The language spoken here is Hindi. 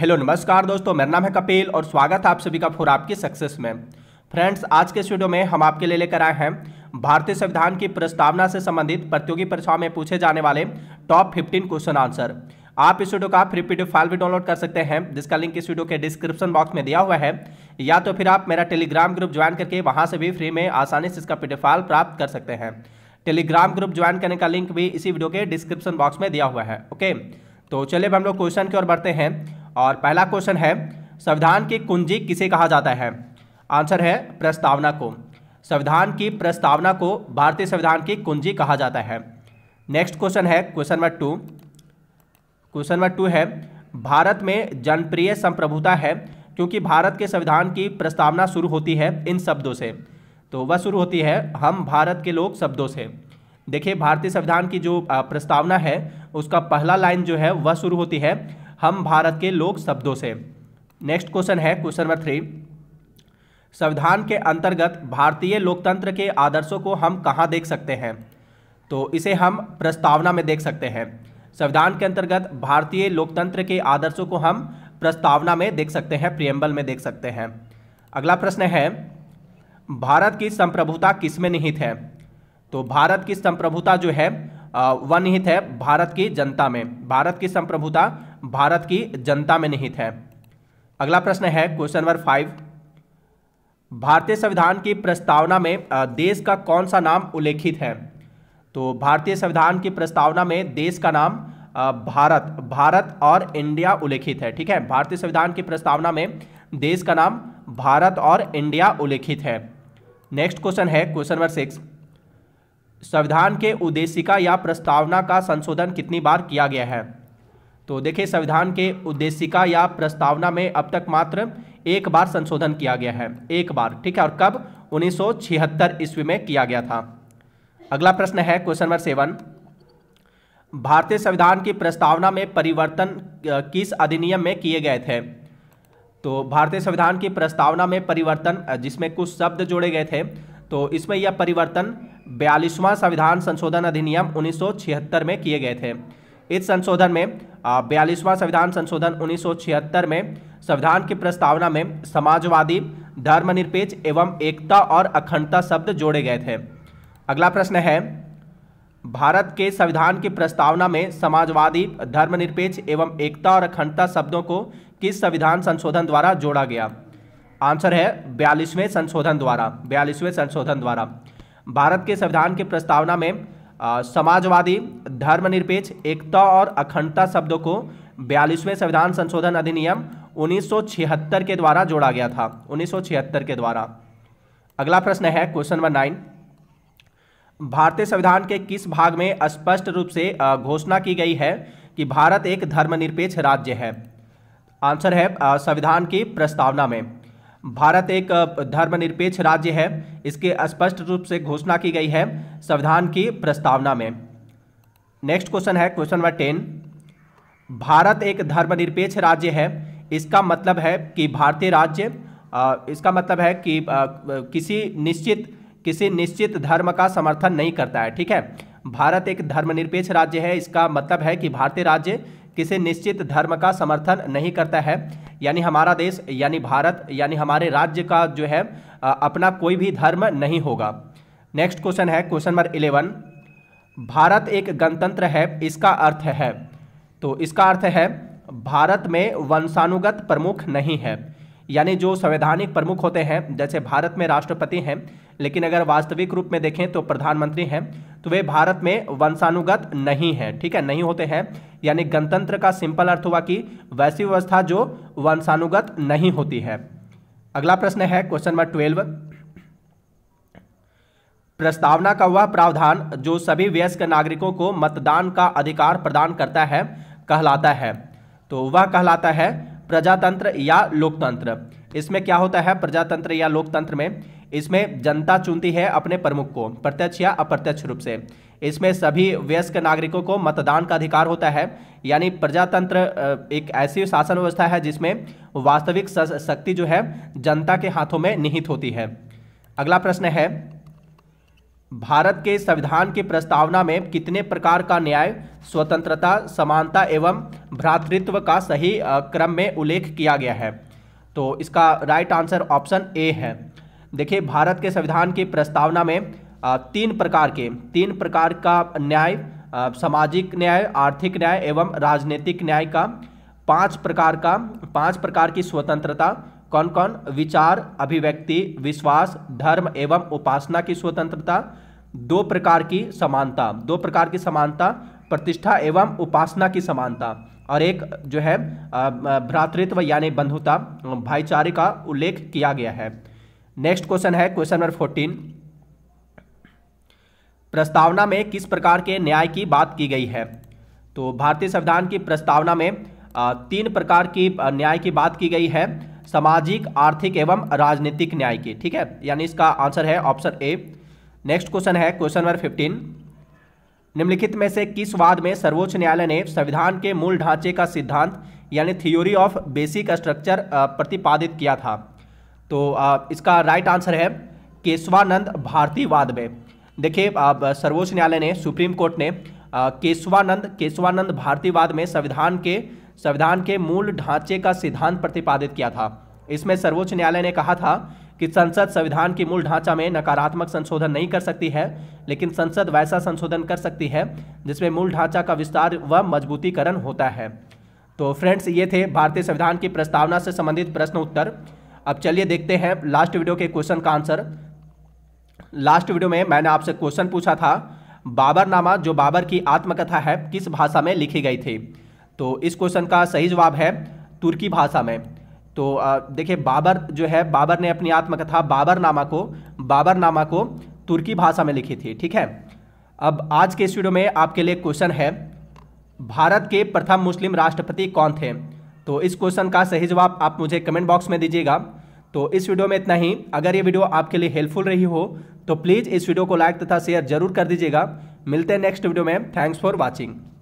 हेलो नमस्कार दोस्तों मेरा नाम है कपिल और स्वागत है आप सभी का फोर आपकी सक्सेस में फ्रेंड्स आज के स्टूडियो में हम आपके लिए लेकर आए हैं भारतीय संविधान की प्रस्तावना से संबंधित प्रतियोगी परीक्षाओं में पूछे जाने वाले टॉप 15 क्वेश्चन आंसर आप इस वीडियो का फ्री पीडीएफ फाइल भी डाउनलोड कर सकते हैं जिसका लिंक इस वीडियो के डिस्क्रिप्शन बॉक्स में दिया हुआ है या तो फिर आप मेरा टेलीग्राम ग्रुप ज्वाइन करके वहाँ से भी फ्री में आसानी से इसका पीडीएफ फाइल प्राप्त कर सकते हैं टेलीग्राम ग्रुप ज्वाइन करने का लिंक भी इसी वीडियो के डिस्क्रिप्शन बॉक्स में दिया हुआ है ओके तो चलिए हम लोग क्वेश्चन की ओर बढ़ते हैं और पहला क्वेश्चन है संविधान की कुंजी किसे कहा जाता है आंसर है प्रस्तावना को संविधान की प्रस्तावना को भारतीय संविधान की कुंजी कहा जाता है नेक्स्ट क्वेश्चन है question number two question number two है भारत में जनप्रिय संप्रभुता है क्योंकि भारत के संविधान की प्रस्तावना शुरू होती है इन शब्दों से तो वह शुरू होती है हम भारत के लोग शब्दों से देखिए भारतीय संविधान की जो प्रस्तावना है उसका पहला लाइन जो है वह शुरू होती है हम भारत के लोक शब्दों से नेक्स्ट क्वेश्चन है क्वेश्चन नंबर थ्री संविधान के अंतर्गत भारतीय लोकतंत्र के आदर्शों को हम कहाँ देख सकते हैं तो इसे हम प्रस्तावना में देख सकते हैं संविधान के अंतर्गत भारतीय लोकतंत्र के आदर्शों को हम प्रस्तावना में देख सकते हैं प्रियम्बल में देख सकते हैं अगला प्रश्न है भारत की संप्रभुता किस में निहित है तो भारत की संप्रभुता जो है वह निहित है भारत की जनता में भारत की संप्रभुता भारत की जनता में निहित है अगला प्रश्न है क्वेश्चन नंबर फाइव भारतीय संविधान की प्रस्तावना में देश का कौन सा नाम उल्लेखित है तो भारतीय संविधान की प्रस्तावना में देश का नाम भारत भारत और इंडिया उल्लेखित है ठीक है भारतीय संविधान की प्रस्तावना में देश का नाम भारत और इंडिया उल्लेखित है नेक्स्ट क्वेश्चन है क्वेश्चन नंबर सिक्स संविधान के उद्देशिका या प्रस्तावना का संशोधन कितनी बार किया गया है तो देखिए संविधान के उद्देशिका या प्रस्तावना में अब तक मात्र एक बार संशोधन किया गया है एक बार ठीक है और कब 1976 ईस्वी में किया गया था अगला प्रश्न है क्वेश्चन नंबर सेवन भारतीय संविधान की प्रस्तावना में परिवर्तन किस अधिनियम में किए गए थे तो भारतीय संविधान की प्रस्तावना में परिवर्तन जिसमें कुछ शब्द जोड़े गए थे तो इसमें यह परिवर्तन बयालीसवां संविधान संशोधन अधिनियम 1976 में किए गए थे इस संशोधन में बयालीसवां संविधान संशोधन 1976 में संविधान की प्रस्तावना में समाजवादी धर्मनिरपेक्ष एवं एकता और अखंडता शब्द जोड़े गए थे अगला प्रश्न है भारत के संविधान की प्रस्तावना में समाजवादी धर्मनिरपेक्ष एवं एकता और अखंडता शब्दों को किस संविधान संशोधन द्वारा जोड़ा गया आंसर है बयालीसवें संशोधन द्वारा बयालीसवें संशोधन द्वारा भारत के संविधान की प्रस्तावना में समाजवादी धर्मनिरपेक्ष एकता और अखंडता शब्दों को बयालीसवें संविधान संशोधन अधिनियम 1976 के द्वारा जोड़ा गया था 1976 के द्वारा अगला प्रश्न है क्वेश्चन नंबर नाइन भारतीय संविधान के किस भाग में स्पष्ट रूप से घोषणा की गई है कि भारत एक धर्मनिरपेक्ष राज्य है आंसर है संविधान की प्रस्तावना में भारत एक धर्मनिरपेक्ष राज्य है इसके स्पष्ट रूप से घोषणा की गई है संविधान की प्रस्तावना में नेक्स्ट क्वेश्चन है क्वेश्चन नंबर टेन भारत एक धर्मनिरपेक्ष राज्य है इसका मतलब है कि भारतीय राज्य इसका मतलब है कि किसी निश्चित किसी निश्चित धर्म का समर्थन नहीं करता है ठीक है भारत एक धर्मनिरपेक्ष राज्य है इसका मतलब है कि भारतीय राज्य किसी निश्चित धर्म का समर्थन नहीं करता है यानी हमारा देश यानी भारत यानी हमारे राज्य का जो है अपना कोई भी धर्म नहीं होगा नेक्स्ट क्वेश्चन है क्वेश्चन नंबर इलेवन भारत एक गणतंत्र है इसका अर्थ है तो इसका अर्थ है भारत में वंशानुगत प्रमुख नहीं है यानी जो संवैधानिक प्रमुख होते हैं जैसे भारत में राष्ट्रपति हैं लेकिन अगर वास्तविक रूप में देखें तो प्रधानमंत्री हैं तो वे भारत में वंशानुगत नहीं हैं ठीक है नहीं होते हैं यानी गणतंत्र का सिंपल अर्थ हुआ कि वैसी व्यवस्था जो वंशानुगत नहीं होती है अगला प्रश्न है क्वेश्चन नंबर ट्वेल्व प्रस्तावना का वह प्रावधान जो सभी वयस्क नागरिकों को मतदान का अधिकार प्रदान करता है कहलाता है तो वह कहलाता है प्रजातंत्र या लोकतंत्र इसमें क्या होता है प्रजातंत्र या लोकतंत्र में इसमें जनता चुनती है अपने प्रमुख को प्रत्यक्ष या अप्रत्यक्ष रूप से इसमें सभी वयस्क नागरिकों को मतदान का अधिकार होता है यानी प्रजातंत्र एक ऐसी शासन व्यवस्था है जिसमें वास्तविक शक्ति जो है जनता के हाथों में निहित होती है अगला प्रश्न है भारत के संविधान की प्रस्तावना में कितने प्रकार का न्याय स्वतंत्रता समानता एवं भ्रातृत्व का सही क्रम में उल्लेख किया गया है तो इसका राइट आंसर ऑप्शन ए है देखिए भारत के संविधान की प्रस्तावना में तीन प्रकार के तीन प्रकार का न्याय सामाजिक न्याय आर्थिक न्याय एवं राजनीतिक न्याय का पांच प्रकार का पांच प्रकार की स्वतंत्रता कौन कौन विचार अभिव्यक्ति विश्वास धर्म एवं उपासना की स्वतंत्रता दो प्रकार की समानता दो प्रकार की समानता प्रतिष्ठा एवं उपासना की समानता और एक जो है भ्रातृत्व यानी बंधुता भाईचारे का उल्लेख किया गया है नेक्स्ट क्वेश्चन है क्वेश्चन नंबर फोर्टीन प्रस्तावना में किस प्रकार के न्याय की बात की गई है तो भारतीय संविधान की प्रस्तावना में तीन प्रकार की न्याय की बात की गई है सामाजिक आर्थिक एवं राजनीतिक न्याय की ठीक है यानी इसका आंसर है ऑप्शन ए नेक्स्ट क्वेश्चन है क्वेश्चन नंबर फिफ्टीन निम्नलिखित में से किस वाद में सर्वोच्च न्यायालय ने संविधान के मूल ढांचे का सिद्धांत यानी थियोरी ऑफ बेसिक स्ट्रक्चर प्रतिपादित किया था तो इसका राइट आंसर है केशवानंद भारती वाद में देखिए अब सर्वोच्च न्यायालय ने सुप्रीम कोर्ट ने केशवानंद केशवानंद भारतीवाद में संविधान के संविधान के मूल ढांचे का सिद्धांत प्रतिपादित किया था इसमें सर्वोच्च न्यायालय ने कहा था कि संसद संविधान की मूल ढांचा में नकारात्मक संशोधन नहीं कर सकती है लेकिन संसद वैसा संशोधन कर सकती है जिसमें मूल ढांचा का विस्तार व मजबूतीकरण होता है तो फ्रेंड्स ये थे भारतीय संविधान की प्रस्तावना से संबंधित प्रश्न उत्तर अब चलिए देखते हैं लास्ट वीडियो के क्वेश्चन का आंसर लास्ट वीडियो में मैंने आपसे क्वेश्चन पूछा था बाबरनामा जो बाबर की आत्मकथा है किस भाषा में लिखी गई थी तो इस क्वेश्चन का सही जवाब है तुर्की भाषा में तो देखिए बाबर जो है बाबर ने अपनी आत्मकथा बाबर नामा को बाबर नामा को तुर्की भाषा में लिखी थी ठीक है अब आज के इस वीडियो में आपके लिए क्वेश्चन है भारत के प्रथम मुस्लिम राष्ट्रपति कौन थे तो इस क्वेश्चन का सही जवाब आप मुझे कमेंट बॉक्स में दीजिएगा तो इस वीडियो में इतना ही अगर ये वीडियो आपके लिए हेल्पफुल रही हो तो प्लीज़ इस वीडियो को लाइक तथा शेयर जरूर कर दीजिएगा मिलते हैं नेक्स्ट वीडियो में थैंक्स फॉर वॉचिंग